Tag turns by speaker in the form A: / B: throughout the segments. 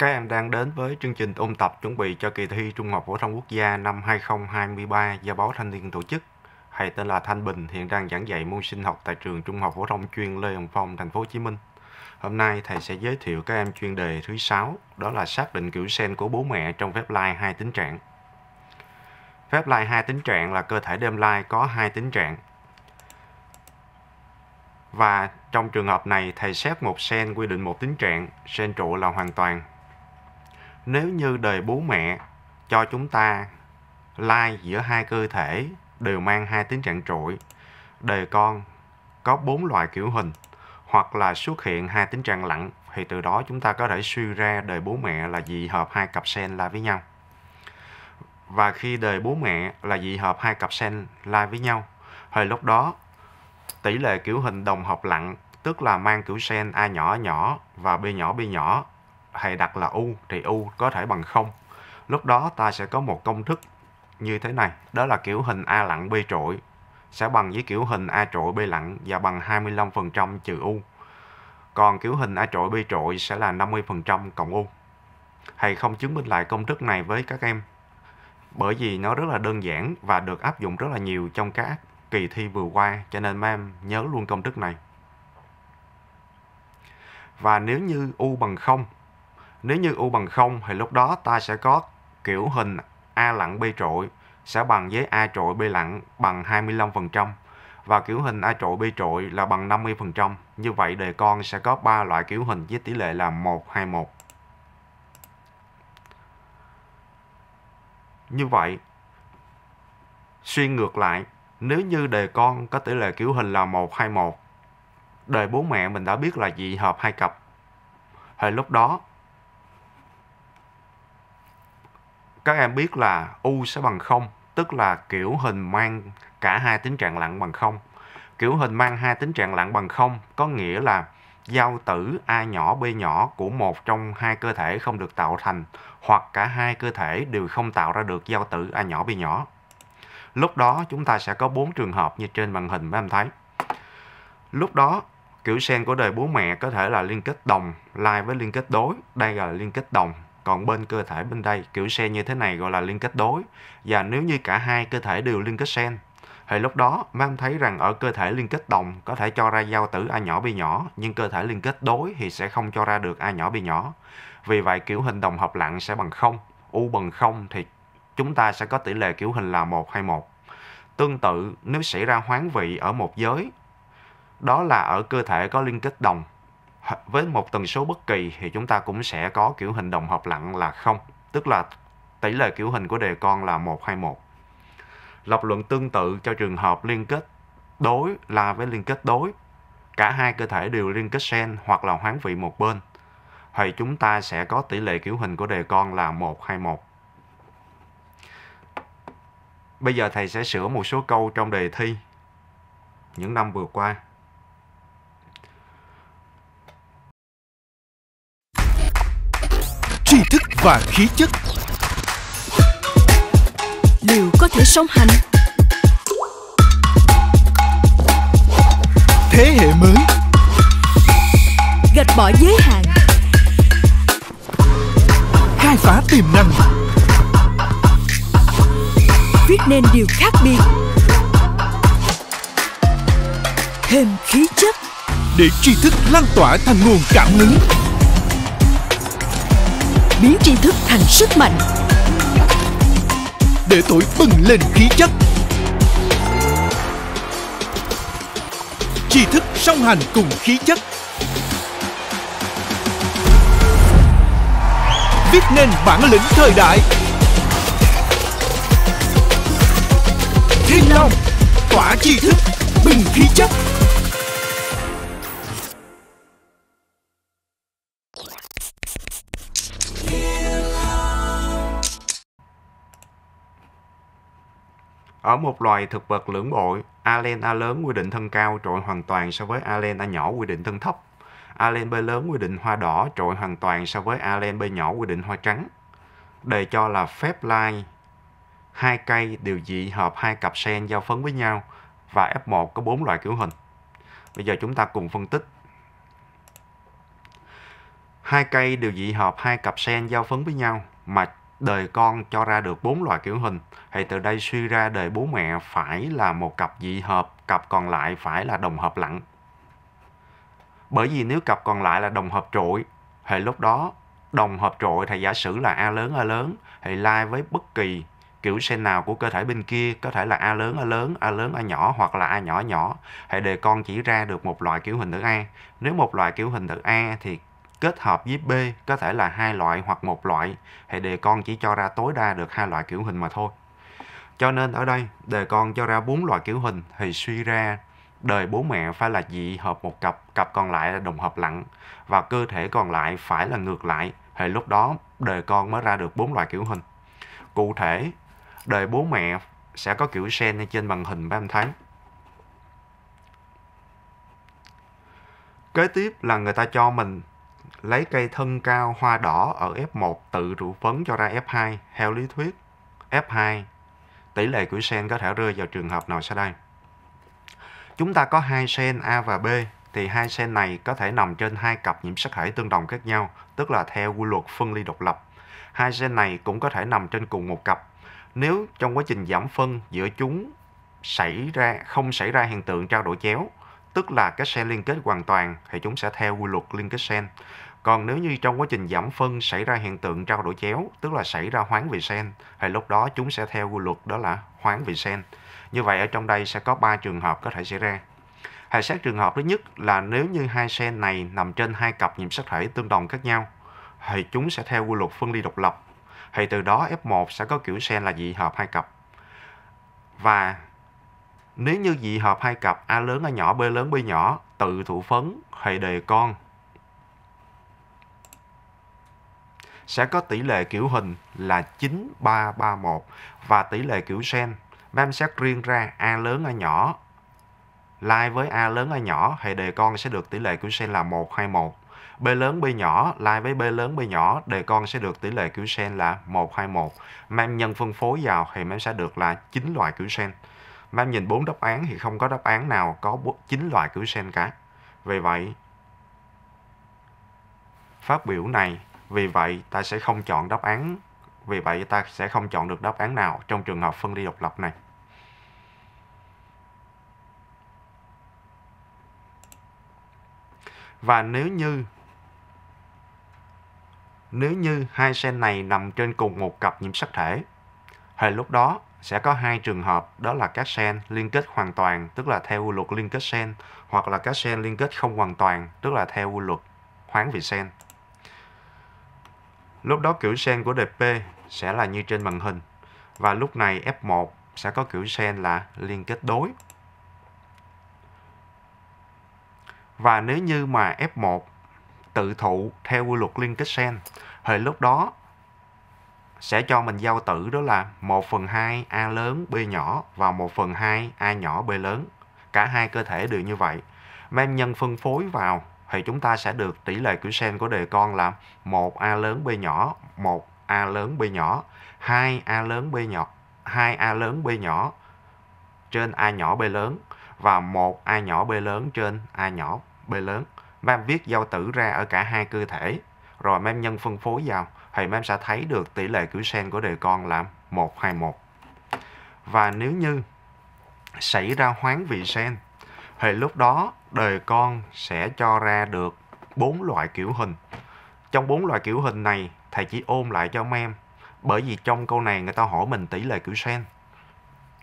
A: Các em đang đến với chương trình ôn tập chuẩn bị cho kỳ thi Trung học phổ thông quốc gia năm 2023 do báo Thanh niên tổ chức. Thầy tên là Thanh Bình, hiện đang giảng dạy môn sinh học tại trường Trung học phổ thông chuyên Lê Hồng Phong, thành phố Hồ Chí Minh. Hôm nay thầy sẽ giới thiệu các em chuyên đề thứ 6, đó là xác định kiểu sen của bố mẹ trong phép lai hai tính trạng. Phép lai hai tính trạng là cơ thể đêm lai có hai tính trạng. Và trong trường hợp này, thầy xét một sen quy định một tính trạng, sen trụ là hoàn toàn, nếu như đời bố mẹ cho chúng ta lai giữa hai cơ thể đều mang hai tính trạng trội đời con có bốn loại kiểu hình hoặc là xuất hiện hai tính trạng lặng thì từ đó chúng ta có thể suy ra đời bố mẹ là dị hợp hai cặp sen lai với nhau và khi đời bố mẹ là dị hợp hai cặp sen lai với nhau thì lúc đó tỷ lệ kiểu hình đồng hợp lặng tức là mang kiểu sen a nhỏ nhỏ và b nhỏ b nhỏ thầy đặt là u thì u có thể bằng không lúc đó ta sẽ có một công thức như thế này đó là kiểu hình a lặng b trội sẽ bằng với kiểu hình a trội b lặng và bằng 25% trừ u còn kiểu hình a trội b trội sẽ là 50% cộng u thầy không chứng minh lại công thức này với các em bởi vì nó rất là đơn giản và được áp dụng rất là nhiều trong các kỳ thi vừa qua cho nên mấy em nhớ luôn công thức này và nếu như u bằng 0 nếu như U bằng 0 thì lúc đó ta sẽ có kiểu hình A lặn B trội sẽ bằng với A trội B lặn bằng 25% và kiểu hình A trội B trội là bằng 50%. Như vậy đề con sẽ có 3 loại kiểu hình với tỷ lệ là 1, 2, 1. Như vậy, suy ngược lại, nếu như đề con có tỷ lệ kiểu hình là 1, 2, 1, đời bố mẹ mình đã biết là dị hợp hai cặp. Thì lúc đó, các em biết là u sẽ bằng không tức là kiểu hình mang cả hai tính trạng lặng bằng không kiểu hình mang hai tính trạng lặng bằng không có nghĩa là giao tử a nhỏ b nhỏ của một trong hai cơ thể không được tạo thành hoặc cả hai cơ thể đều không tạo ra được giao tử a nhỏ b nhỏ lúc đó chúng ta sẽ có bốn trường hợp như trên màn hình mấy em thấy lúc đó kiểu sen của đời bố mẹ có thể là liên kết đồng lai với liên kết đối đây là liên kết đồng còn bên cơ thể bên đây kiểu sen như thế này gọi là liên kết đối và nếu như cả hai cơ thể đều liên kết sen thì lúc đó mấy thấy rằng ở cơ thể liên kết đồng có thể cho ra giao tử a nhỏ b nhỏ nhưng cơ thể liên kết đối thì sẽ không cho ra được a nhỏ b nhỏ vì vậy kiểu hình đồng hợp lặng sẽ bằng không u bằng không thì chúng ta sẽ có tỷ lệ kiểu hình là một hay một tương tự nếu xảy ra hoán vị ở một giới đó là ở cơ thể có liên kết đồng với một tần số bất kỳ thì chúng ta cũng sẽ có kiểu hình đồng hợp lặng là không tức là tỷ lệ kiểu hình của đề con là 121 lập luận tương tự cho trường hợp liên kết đối là với liên kết đối cả hai cơ thể đều liên kết sen hoặc là hoán vị một bên thì chúng ta sẽ có tỷ lệ kiểu hình của đề con là 121 Bây giờ thầy sẽ sửa một số câu trong đề thi những năm vừa qua.
B: và khí chất Điều có thể song hành Thế hệ mới Gạch bỏ giới hạn Khai phá tiềm năng Viết nên điều khác biệt Thêm khí chất Để tri thức lan tỏa thành nguồn cảm hứng biến tri thức thành sức mạnh để tuổi bừng lên khí chất tri thức song hành cùng khí chất viết nên bản lĩnh thời đại thiên long tỏa tri thức bình khí chất
A: Ở một loài thực vật lưỡng bội, Alen A lớn quy định thân cao trội hoàn toàn so với Alen A nhỏ quy định thân thấp. Alen B lớn quy định hoa đỏ trội hoàn toàn so với Alen B nhỏ quy định hoa trắng. Đề cho là phép lai hai cây điều dị hợp hai cặp sen giao phấn với nhau và F1 có bốn loại kiểu hình. Bây giờ chúng ta cùng phân tích. Hai cây điều dị hợp hai cặp sen giao phấn với nhau mà đời con cho ra được bốn loại kiểu hình thì từ đây suy ra đời bố mẹ phải là một cặp dị hợp cặp còn lại phải là đồng hợp lặng bởi vì nếu cặp còn lại là đồng hợp trội thì lúc đó đồng hợp trội thì giả sử là a lớn a lớn thì lai với bất kỳ kiểu sen nào của cơ thể bên kia có thể là a lớn a lớn a lớn a nhỏ hoặc là a nhỏ nhỏ thì đề con chỉ ra được một loại kiểu hình tử a nếu một loại kiểu hình tử a thì kết hợp với B có thể là hai loại hoặc một loại thì đề con chỉ cho ra tối đa được hai loại kiểu hình mà thôi. Cho nên ở đây đề con cho ra bốn loại kiểu hình thì suy ra đời bố mẹ phải là dị hợp một cặp, cặp còn lại là đồng hợp lặng và cơ thể còn lại phải là ngược lại thì lúc đó đời con mới ra được bốn loại kiểu hình. Cụ thể, đời bố mẹ sẽ có kiểu sen trên màn hình ba em thấy. Kế tiếp là người ta cho mình lấy cây thân cao hoa đỏ ở F1 tự rủ phấn cho ra F2 theo lý thuyết F2 tỷ lệ của sen có thể rơi vào trường hợp nào sau đây chúng ta có hai sen A và B thì hai sen này có thể nằm trên hai cặp nhiễm sắc thể tương đồng khác nhau tức là theo quy luật phân ly độc lập hai gen này cũng có thể nằm trên cùng một cặp nếu trong quá trình giảm phân giữa chúng xảy ra không xảy ra hiện tượng trao đổi chéo tức là các xe liên kết hoàn toàn thì chúng sẽ theo quy luật liên kết sen. Còn nếu như trong quá trình giảm phân xảy ra hiện tượng trao đổi chéo, tức là xảy ra hoán vị sen, thì lúc đó chúng sẽ theo quy luật đó là hoán vị sen. Như vậy ở trong đây sẽ có 3 trường hợp có thể xảy ra. Hệ xét trường hợp thứ nhất là nếu như hai sen này nằm trên hai cặp nhiễm sắc thể tương đồng khác nhau, thì chúng sẽ theo quy luật phân ly độc lập. Thì từ đó F1 sẽ có kiểu sen là dị hợp hai cặp. Và nếu như dị hợp hai cặp A lớn A nhỏ B lớn B nhỏ tự thụ phấn hệ đề con sẽ có tỷ lệ kiểu hình là 9331 và tỷ lệ kiểu sen. Mấy em xét riêng ra A lớn A nhỏ. Lai với A lớn A nhỏ hệ đề con sẽ được tỷ lệ kiểu sen là 121. B lớn B nhỏ lai với B lớn B nhỏ đề con sẽ được tỷ lệ kiểu sen là 121. Mà nhân phân phối vào thì em sẽ được là 9 loại kiểu sen. Nam nhìn bốn đáp án thì không có đáp án nào có chín loại cửu sen cả. Vì vậy, phát biểu này, vì vậy ta sẽ không chọn đáp án, vì vậy ta sẽ không chọn được đáp án nào trong trường hợp phân ly độc lập này. Và nếu như nếu như hai sen này nằm trên cùng một cặp nhiễm sắc thể, thì lúc đó sẽ có hai trường hợp đó là các sen liên kết hoàn toàn tức là theo quy luật liên kết sen hoặc là các sen liên kết không hoàn toàn tức là theo quy luật hoán vị sen. Lúc đó kiểu sen của đề P sẽ là như trên màn hình và lúc này F1 sẽ có kiểu sen là liên kết đối. Và nếu như mà F1 tự thụ theo quy luật liên kết sen thì lúc đó sẽ cho mình giao tử đó là 1 phần 2 A lớn B nhỏ và 1 phần 2 A nhỏ B lớn. Cả hai cơ thể đều như vậy. mem nhân phân phối vào thì chúng ta sẽ được tỷ lệ cửu sen của đề con là 1 A lớn B nhỏ, 1 A lớn B nhỏ, 2 A lớn B nhỏ, 2 A lớn B nhỏ trên A nhỏ B lớn và 1 A nhỏ B lớn trên A nhỏ B lớn. mem viết giao tử ra ở cả hai cơ thể rồi mem nhân phân phối vào thì mấy em sẽ thấy được tỷ lệ cử sen của đề con là 121. Và nếu như xảy ra hoán vị sen thì lúc đó đề con sẽ cho ra được bốn loại kiểu hình. Trong bốn loại kiểu hình này thầy chỉ ôm lại cho mấy em bởi vì trong câu này người ta hỏi mình tỷ lệ cử sen.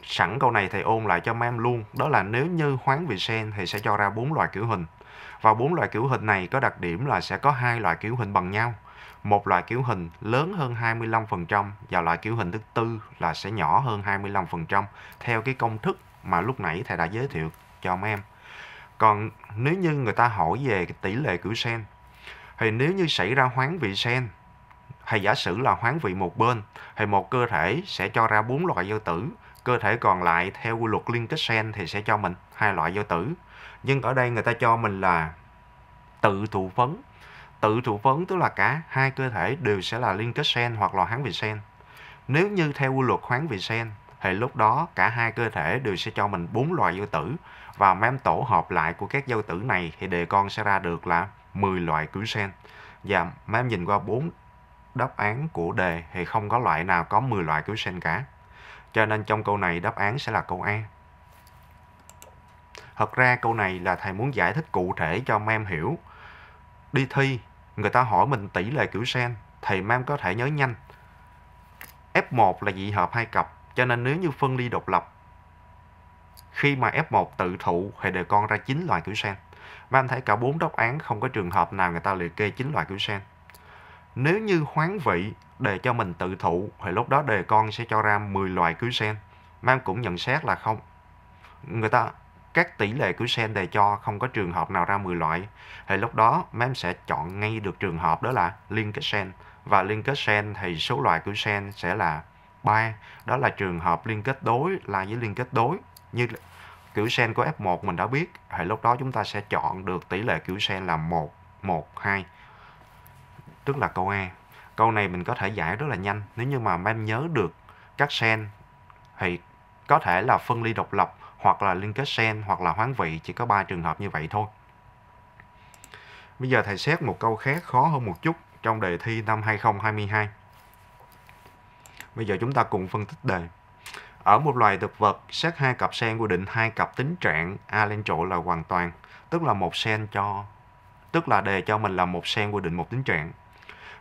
A: Sẵn câu này thầy ôm lại cho mấy em luôn, đó là nếu như hoán vị sen thì sẽ cho ra bốn loại kiểu hình. Và bốn loại kiểu hình này có đặc điểm là sẽ có hai loại kiểu hình bằng nhau một loại kiểu hình lớn hơn 25% và loại kiểu hình thứ tư là sẽ nhỏ hơn 25% theo cái công thức mà lúc nãy thầy đã giới thiệu cho mấy em. Còn nếu như người ta hỏi về tỷ lệ cửu sen thì nếu như xảy ra hoán vị sen hay giả sử là hoán vị một bên thì một cơ thể sẽ cho ra bốn loại vô tử cơ thể còn lại theo quy luật liên kết sen thì sẽ cho mình hai loại vô tử nhưng ở đây người ta cho mình là tự thụ phấn tự thụ vấn tức là cả hai cơ thể đều sẽ là liên kết sen hoặc là hán vị sen nếu như theo quy luật khoáng vị sen thì lúc đó cả hai cơ thể đều sẽ cho mình bốn loại giao tử và mem tổ hợp lại của các giao tử này thì đề con sẽ ra được là 10 loại cưới sen và mem nhìn qua bốn đáp án của đề thì không có loại nào có 10 loại cưới sen cả cho nên trong câu này đáp án sẽ là câu A thật ra câu này là thầy muốn giải thích cụ thể cho mem hiểu đi thi người ta hỏi mình tỷ lệ kiểu sen thì mam có thể nhớ nhanh F1 là dị hợp hai cặp cho nên nếu như phân ly độc lập khi mà F1 tự thụ thì đề con ra 9 loại kiểu sen và Mam thấy cả bốn đáp án không có trường hợp nào người ta liệt kê 9 loại kiểu sen nếu như hoán vị đề cho mình tự thụ thì lúc đó đề con sẽ cho ra 10 loại kiểu sen. Mam cũng nhận xét là không. Người ta các tỷ lệ cửu sen đề cho không có trường hợp nào ra 10 loại thì lúc đó mem sẽ chọn ngay được trường hợp đó là liên kết sen và liên kết sen thì số loại cửu sen sẽ là 3 đó là trường hợp liên kết đối là với liên kết đối như cửu sen của F1 mình đã biết thì lúc đó chúng ta sẽ chọn được tỷ lệ cửu sen là 1 1 2 tức là câu A câu này mình có thể giải rất là nhanh nếu như mà mem nhớ được các sen thì có thể là phân ly độc lập hoặc là liên kết sen hoặc là hoán vị chỉ có ba trường hợp như vậy thôi bây giờ thầy xét một câu khác khó hơn một chút trong đề thi năm 2022 bây giờ chúng ta cùng phân tích đề ở một loài thực vật xét hai cặp sen quy định hai cặp tính trạng a lên chỗ là hoàn toàn tức là một sen cho tức là đề cho mình là một sen quy định một tính trạng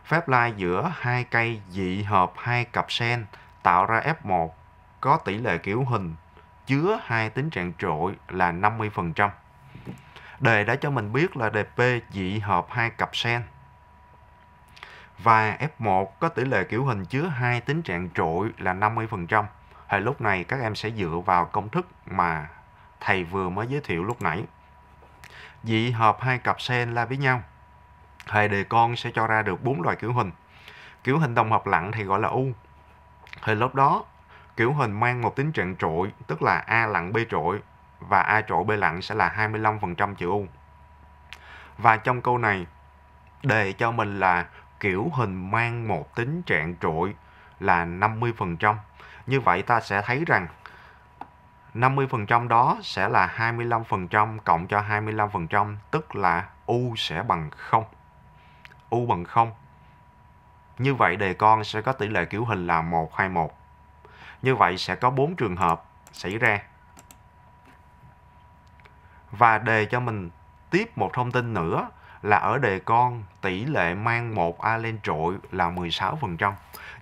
A: phép lai giữa hai cây dị hợp hai cặp sen tạo ra F1 có tỷ lệ kiểu hình chứa hai tính trạng trội là 50%. Đề đã cho mình biết là đề P dị hợp hai cặp sen. Và F1 có tỷ lệ kiểu hình chứa hai tính trạng trội là 50%. Hồi lúc này các em sẽ dựa vào công thức mà thầy vừa mới giới thiệu lúc nãy. Dị hợp hai cặp sen la với nhau. Thầy đề con sẽ cho ra được bốn loại kiểu hình. Kiểu hình đồng hợp lặng thì gọi là U. Hồi lúc đó Kiểu hình mang một tính trạng trội, tức là A lặn B trội và A trội B lặn sẽ là 25% chữ U. Và trong câu này, đề cho mình là kiểu hình mang một tính trạng trội là 50%. Như vậy ta sẽ thấy rằng 50% đó sẽ là 25% cộng cho 25%, tức là U sẽ bằng 0. U bằng 0. Như vậy đề con sẽ có tỷ lệ kiểu hình là 121. Như vậy sẽ có 4 trường hợp xảy ra. Và đề cho mình tiếp một thông tin nữa là ở đề con tỷ lệ mang một a lên trội là 16%.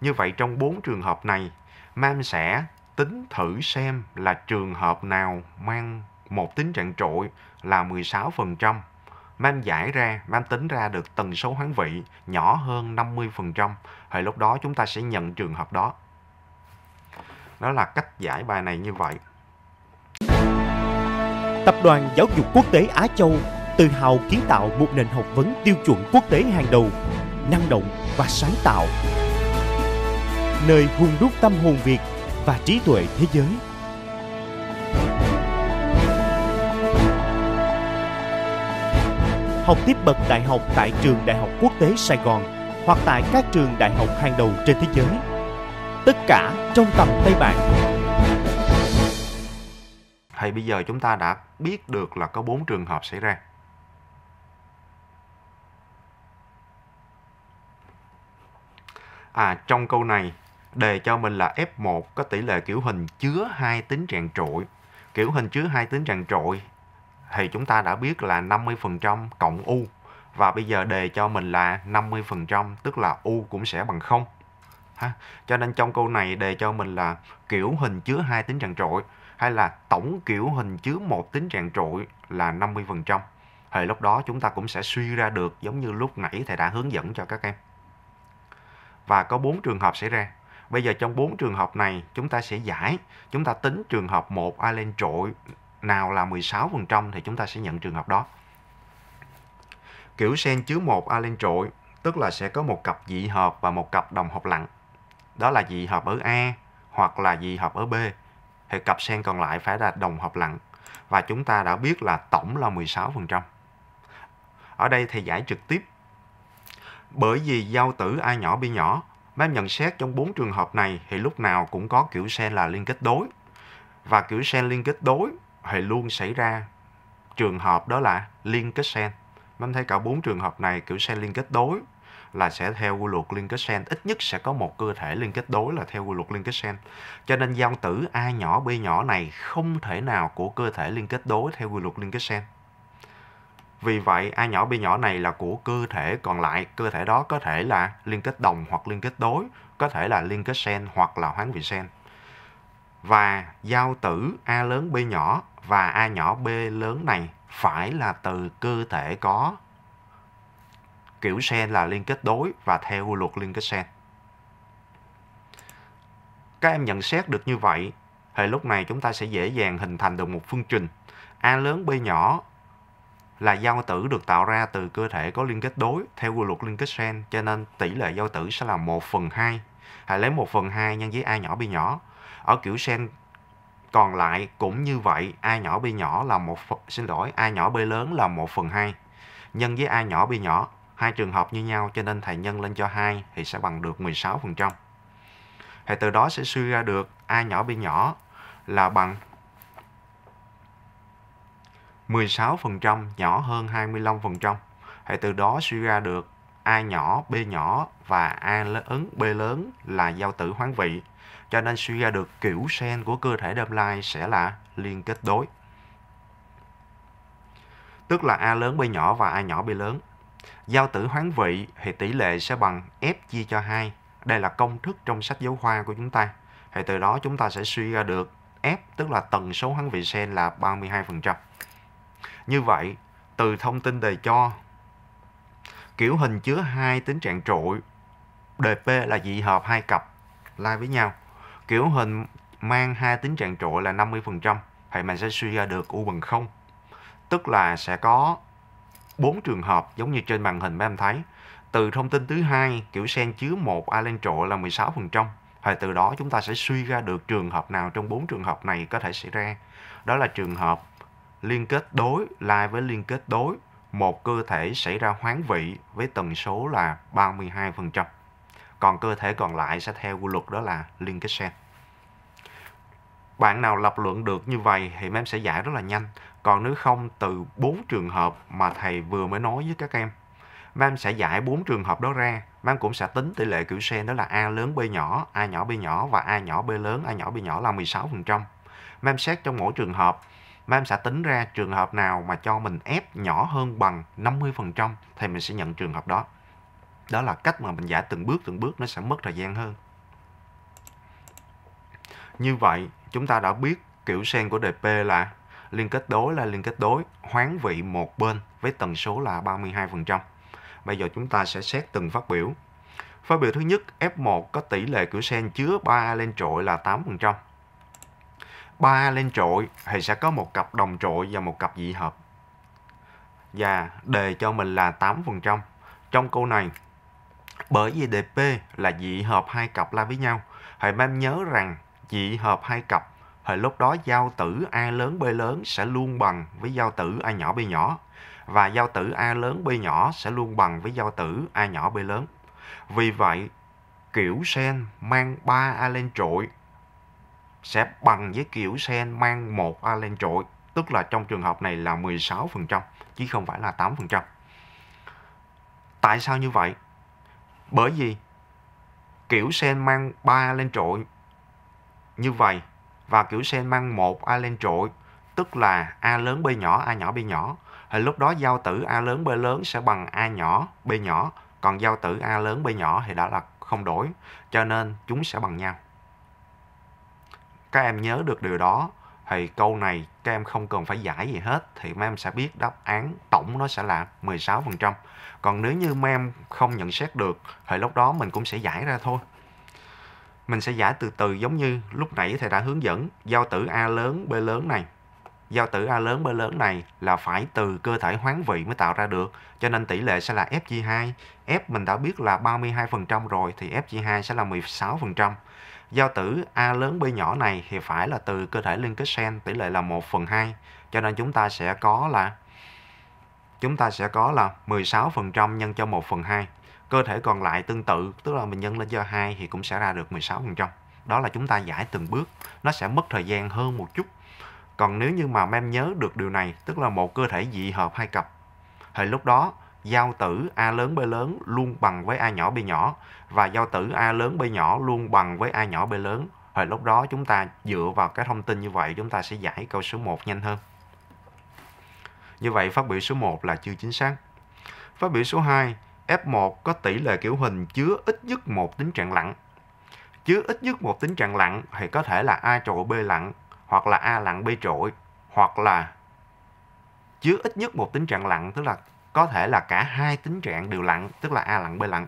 A: Như vậy trong 4 trường hợp này, Mam sẽ tính thử xem là trường hợp nào mang một tính trạng trội là 16%. Mam giải ra, Mam tính ra được tần số hoán vị nhỏ hơn 50%. Thì lúc đó chúng ta sẽ nhận trường hợp đó đó là cách giải bài này
B: như vậy Tập đoàn Giáo dục Quốc tế Á Châu tự hào kiến tạo một nền học vấn tiêu chuẩn quốc tế hàng đầu, năng động và sáng tạo. Nơi hung đúc tâm hồn Việt và trí tuệ thế giới. Học tiếp bậc đại học tại trường Đại học Quốc tế Sài Gòn hoặc tại các trường đại học hàng đầu trên thế giới tất cả trong tầm tay bạn. Thì bây giờ chúng ta
A: đã biết được là có 4 trường hợp xảy ra. À, trong câu này đề cho mình là F1 có tỷ lệ kiểu hình chứa hai tính trạng trội. Kiểu hình chứa hai tính trạng trội thì chúng ta đã biết là 50% cộng U và bây giờ đề cho mình là 50% tức là U cũng sẽ bằng 0 ha cho nên trong câu này đề cho mình là kiểu hình chứa hai tính trạng trội hay là tổng kiểu hình chứa một tính trạng trội là 50% thì lúc đó chúng ta cũng sẽ suy ra được giống như lúc nãy thầy đã hướng dẫn cho các em và có bốn trường hợp xảy ra bây giờ trong bốn trường hợp này chúng ta sẽ giải chúng ta tính trường hợp một island trội nào là 16% thì chúng ta sẽ nhận trường hợp đó kiểu sen chứa một island trội tức là sẽ có một cặp dị hợp và một cặp đồng hợp lặng đó là dị hợp ở A hoặc là dị hợp ở B thì cặp sen còn lại phải là đồng hợp lặng và chúng ta đã biết là tổng là 16%. Ở đây thì giải trực tiếp bởi vì giao tử A nhỏ B nhỏ Mem nhận xét trong bốn trường hợp này thì lúc nào cũng có kiểu sen là liên kết đối và kiểu sen liên kết đối thì luôn xảy ra trường hợp đó là liên kết sen. Mem thấy cả bốn trường hợp này kiểu sen liên kết đối là sẽ theo quy luật liên kết sen ít nhất sẽ có một cơ thể liên kết đối là theo quy luật liên kết sen cho nên giao tử a nhỏ b nhỏ này không thể nào của cơ thể liên kết đối theo quy luật liên kết sen vì vậy a nhỏ b nhỏ này là của cơ thể còn lại cơ thể đó có thể là liên kết đồng hoặc liên kết đối có thể là liên kết sen hoặc là hoán vị sen và giao tử a lớn b nhỏ và a nhỏ b lớn này phải là từ cơ thể có kiểu sen là liên kết đối và theo luật liên kết sen. Các em nhận xét được như vậy, thì lúc này chúng ta sẽ dễ dàng hình thành được một phương trình A lớn B nhỏ là giao tử được tạo ra từ cơ thể có liên kết đối theo quy luật liên kết sen cho nên tỷ lệ giao tử sẽ là 1 phần 2 hãy lấy 1 phần 2 nhân với A nhỏ B nhỏ ở kiểu sen còn lại cũng như vậy A nhỏ B nhỏ là một xin lỗi A nhỏ B lớn là 1 phần 2 nhân với A nhỏ B nhỏ Hai trường hợp như nhau cho nên thầy nhân lên cho 2 thì sẽ bằng được 16%. Thì từ đó sẽ suy ra được A nhỏ B nhỏ là bằng 16% nhỏ hơn 25%. Thì từ đó suy ra được A nhỏ, B nhỏ và A lớn, B lớn là giao tử hoán vị. Cho nên suy ra được kiểu sen của cơ thể đâm lai sẽ là liên kết đối. Tức là A lớn, B nhỏ và A nhỏ, B lớn. Giao tử hoán vị thì tỷ lệ sẽ bằng F chia cho 2. Đây là công thức trong sách giáo khoa của chúng ta. Thì từ đó chúng ta sẽ suy ra được F tức là tần số hoán vị sen là 32%. Như vậy, từ thông tin đề cho, kiểu hình chứa hai tính trạng trội, đề P là dị hợp hai cặp lai với nhau. Kiểu hình mang hai tính trạng trội là 50%, thì mình sẽ suy ra được U bằng 0. Tức là sẽ có bốn trường hợp giống như trên màn hình mấy em thấy. Từ thông tin thứ hai kiểu sen chứa một alen trội là 16%. Và từ đó chúng ta sẽ suy ra được trường hợp nào trong bốn trường hợp này có thể xảy ra. Đó là trường hợp liên kết đối lai với liên kết đối một cơ thể xảy ra hoán vị với tần số là 32%. Còn cơ thể còn lại sẽ theo quy luật đó là liên kết sen. Bạn nào lập luận được như vậy thì em sẽ giải rất là nhanh còn nếu không, từ bốn trường hợp mà thầy vừa mới nói với các em, Vam sẽ giải bốn trường hợp đó ra. Vam cũng sẽ tính tỷ lệ kiểu sen đó là A lớn B nhỏ, A nhỏ B nhỏ và A nhỏ B lớn, A nhỏ B nhỏ là 16%. Vam xét trong mỗi trường hợp, Vam sẽ tính ra trường hợp nào mà cho mình f nhỏ hơn bằng 50% thì mình sẽ nhận trường hợp đó. Đó là cách mà mình giải từng bước từng bước nó sẽ mất thời gian hơn. Như vậy, chúng ta đã biết kiểu sen của đề p là liên kết đối là liên kết đối hoán vị một bên với tần số là 32%. Bây giờ chúng ta sẽ xét từng phát biểu. Phát biểu thứ nhất, F1 có tỷ lệ cửa sen chứa 3 lên trội là 8%. 3 lên trội thì sẽ có một cặp đồng trội và một cặp dị hợp. Và đề cho mình là 8%. Trong câu này, bởi vì DP là dị hợp hai cặp la với nhau, hãy em nhớ rằng dị hợp hai cặp Hồi lúc đó giao tử A lớn B lớn sẽ luôn bằng với giao tử A nhỏ B nhỏ và giao tử A lớn B nhỏ sẽ luôn bằng với giao tử A nhỏ B lớn. Vì vậy, kiểu sen mang 3 A lên trội sẽ bằng với kiểu sen mang 1 A lên trội, tức là trong trường hợp này là 16% chứ không phải là 8%. Tại sao như vậy? Bởi vì kiểu sen mang 3 lên trội như vậy và kiểu sen mang một a lên trội tức là a lớn b nhỏ a nhỏ b nhỏ thì lúc đó giao tử a lớn b lớn sẽ bằng a nhỏ b nhỏ còn giao tử a lớn b nhỏ thì đã là không đổi cho nên chúng sẽ bằng nhau các em nhớ được điều đó thì câu này các em không cần phải giải gì hết thì mem sẽ biết đáp án tổng nó sẽ là 16%. Còn nếu như mem không nhận xét được thì lúc đó mình cũng sẽ giải ra thôi mình sẽ giải từ từ giống như lúc nãy thầy đã hướng dẫn giao tử a lớn b lớn này giao tử a lớn b lớn này là phải từ cơ thể hoán vị mới tạo ra được cho nên tỷ lệ sẽ là fg2 f mình đã biết là 32% rồi thì fg2 sẽ là 16% giao tử a lớn b nhỏ này thì phải là từ cơ thể liên kết sen tỷ lệ là 1 phần 2 cho nên chúng ta sẽ có là chúng ta sẽ có là 16% nhân cho 1 phần 2 cơ thể còn lại tương tự tức là mình nhân lên cho hai thì cũng sẽ ra được 16% đó là chúng ta giải từng bước nó sẽ mất thời gian hơn một chút còn nếu như mà mem nhớ được điều này tức là một cơ thể dị hợp hai cặp thì lúc đó giao tử a lớn b lớn luôn bằng với a nhỏ b nhỏ và giao tử a lớn b nhỏ luôn bằng với a nhỏ b lớn thì lúc đó chúng ta dựa vào cái thông tin như vậy chúng ta sẽ giải câu số 1 nhanh hơn như vậy phát biểu số 1 là chưa chính xác phát biểu số 2 F1 có tỷ lệ kiểu hình chứa ít nhất một tính trạng lặng. Chứa ít nhất một tính trạng lặng thì có thể là A trội B lặng, hoặc là A lặng B trội, hoặc là chứa ít nhất một tính trạng lặng, tức là có thể là cả hai tính trạng đều lặng, tức là A lặng B lặng.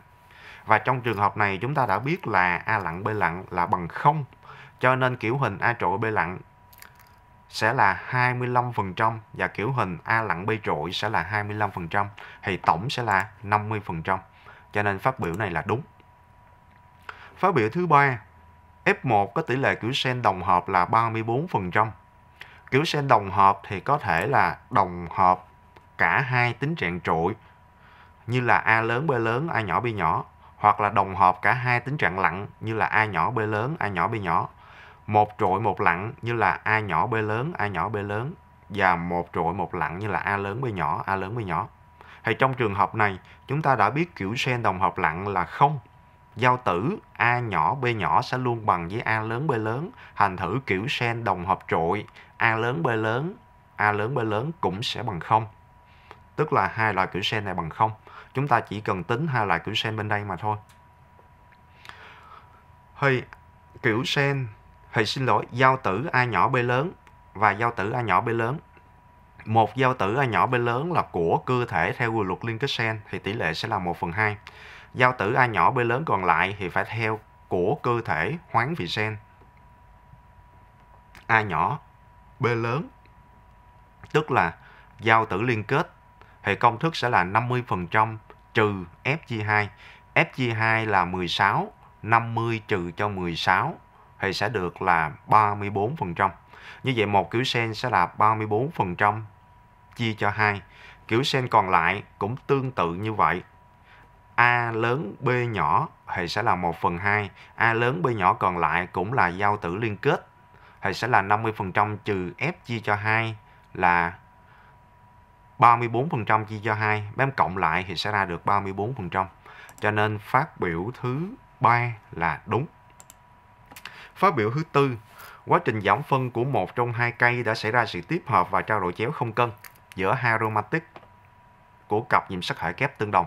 A: Và trong trường hợp này chúng ta đã biết là A lặng B lặng là bằng không cho nên kiểu hình A trội B lặng sẽ là 25% và kiểu hình A lặng B trội sẽ là 25% thì tổng sẽ là 50%. Cho nên phát biểu này là đúng. Phát biểu thứ ba, F1 có tỷ lệ kiểu sen đồng hợp là 34%. Kiểu sen đồng hợp thì có thể là đồng hợp cả hai tính trạng trội như là A lớn B lớn, A nhỏ B nhỏ hoặc là đồng hợp cả hai tính trạng lặng như là A nhỏ B lớn, A nhỏ B nhỏ một trội một lặng như là a nhỏ b lớn a nhỏ b lớn và một trội một lặng như là a lớn b nhỏ a lớn b nhỏ thì trong trường hợp này chúng ta đã biết kiểu sen đồng hợp lặng là không giao tử a nhỏ b nhỏ sẽ luôn bằng với a lớn b lớn thành thử kiểu sen đồng hợp trội a lớn b lớn a lớn b lớn cũng sẽ bằng không tức là hai loại kiểu sen này bằng không chúng ta chỉ cần tính hai loại kiểu sen bên đây mà thôi thì kiểu sen thì xin lỗi giao tử a nhỏ b lớn và giao tử a nhỏ b lớn một giao tử a nhỏ b lớn là của cơ thể theo quy luật Linkesen thì tỷ lệ sẽ là 1 phần 2 giao tử a nhỏ b lớn còn lại thì phải theo của cơ thể hoán vị sen a nhỏ b lớn tức là giao tử liên kết thì công thức sẽ là 50% trừ FG2. FG2 là 16, 50 trừ cho 16 thì sẽ được là 34%. Như vậy một kiểu sen sẽ là 34% chia cho 2. Kiểu sen còn lại cũng tương tự như vậy. A lớn B nhỏ thì sẽ là 1 phần 2. A lớn B nhỏ còn lại cũng là giao tử liên kết. Thì sẽ là 50% trừ F chia cho 2 là 34% chia cho 2. Mấy cộng lại thì sẽ ra được 34%. Cho nên phát biểu thứ 3 là đúng. Phát biểu thứ tư, quá trình giảm phân của một trong hai cây đã xảy ra sự tiếp hợp và trao đổi chéo không cân giữa hai aromatic của cặp nhiễm sắc thể kép tương đồng.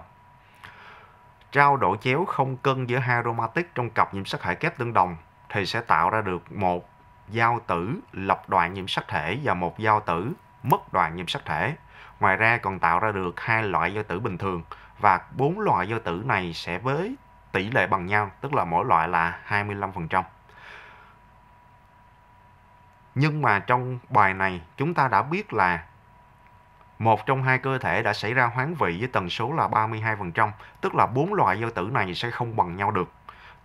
A: Trao đổi chéo không cân giữa hai aromatic trong cặp nhiễm sắc thể kép tương đồng thì sẽ tạo ra được một giao tử lập đoạn nhiễm sắc thể và một giao tử mất đoạn nhiễm sắc thể. Ngoài ra còn tạo ra được hai loại giao tử bình thường và bốn loại giao tử này sẽ với tỷ lệ bằng nhau, tức là mỗi loại là 25%. Nhưng mà trong bài này chúng ta đã biết là một trong hai cơ thể đã xảy ra hoán vị với tần số là 32%, tức là bốn loại do tử này sẽ không bằng nhau được.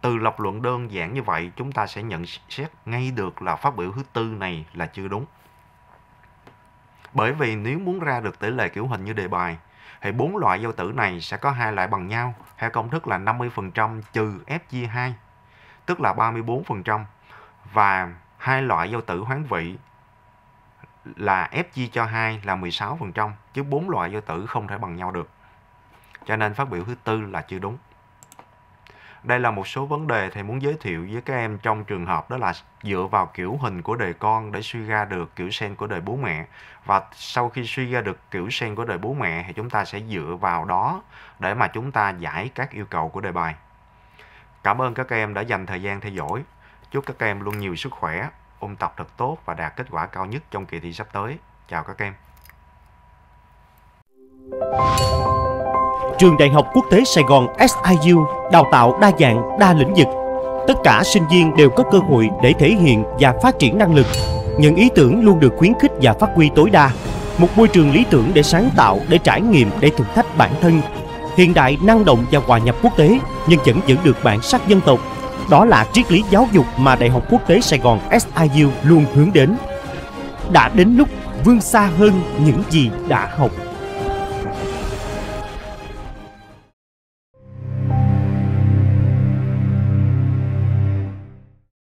A: Từ lập luận đơn giản như vậy, chúng ta sẽ nhận xét ngay được là phát biểu thứ tư này là chưa đúng. Bởi vì nếu muốn ra được tỷ lệ kiểu hình như đề bài, thì bốn loại giao tử này sẽ có hai loại bằng nhau theo công thức là 50% trừ FG2, tức là 34% và hai loại giao tử hoán vị là Fg cho 2 là 16%, chứ bốn loại giao tử không thể bằng nhau được. Cho nên phát biểu thứ tư là chưa đúng. Đây là một số vấn đề thầy muốn giới thiệu với các em trong trường hợp đó là dựa vào kiểu hình của đời con để suy ra được kiểu sen của đời bố mẹ. Và sau khi suy ra được kiểu sen của đời bố mẹ thì chúng ta sẽ dựa vào đó để mà chúng ta giải các yêu cầu của đề bài. Cảm ơn các em đã dành thời gian theo dõi. Chúc các em luôn nhiều sức khỏe, ôn tập thật tốt và đạt kết quả cao nhất trong kỳ thi sắp tới. Chào các em.
B: Trường Đại học Quốc tế Sài Gòn SIU đào tạo đa dạng, đa lĩnh vực. Tất cả sinh viên đều có cơ hội để thể hiện và phát triển năng lực. Những ý tưởng luôn được khuyến khích và phát huy tối đa. Một môi trường lý tưởng để sáng tạo, để trải nghiệm, để thử thách bản thân. Hiện đại, năng động và hòa nhập quốc tế, nhưng vẫn giữ được bản sắc dân tộc đó là triết lý giáo dục mà Đại học Quốc tế Sài Gòn SIU luôn hướng đến. Đã đến lúc vươn xa hơn những gì đã học.